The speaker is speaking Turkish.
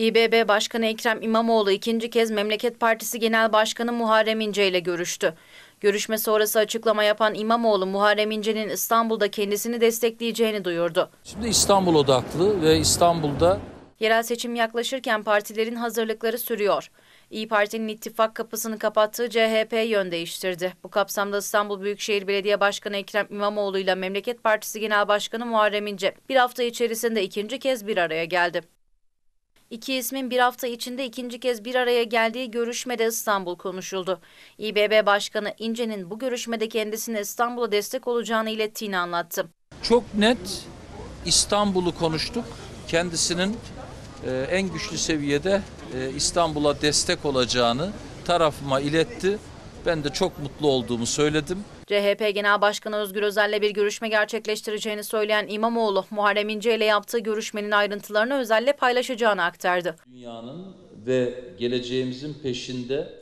İBB Başkanı Ekrem İmamoğlu ikinci kez Memleket Partisi Genel Başkanı Muharrem İnce ile görüştü. Görüşme sonrası açıklama yapan İmamoğlu Muharrem İnce'nin İstanbul'da kendisini destekleyeceğini duyurdu. Şimdi İstanbul odaklı ve İstanbul'da Yerel seçim yaklaşırken partilerin hazırlıkları sürüyor. İyi Parti'nin ittifak kapısını kapattığı CHP yön değiştirdi. Bu kapsamda İstanbul Büyükşehir Belediye Başkanı Ekrem İmamoğlu ile Memleket Partisi Genel Başkanı Muharrem İnce bir hafta içerisinde ikinci kez bir araya geldi. İki ismin bir hafta içinde ikinci kez bir araya geldiği görüşmede İstanbul konuşuldu. İBB Başkanı İnce'nin bu görüşmede kendisine İstanbul'a destek olacağını ilettiğini anlattı. Çok net İstanbul'u konuştuk. Kendisinin e, en güçlü seviyede e, İstanbul'a destek olacağını tarafıma iletti. Ben de çok mutlu olduğumu söyledim. CHP Genel Başkanı Özgür Özel'le bir görüşme gerçekleştireceğini söyleyen İmamoğlu, Muharrem İnce ile yaptığı görüşmenin ayrıntılarını Özel'le paylaşacağını aktardı. Dünyanın ve geleceğimizin peşinde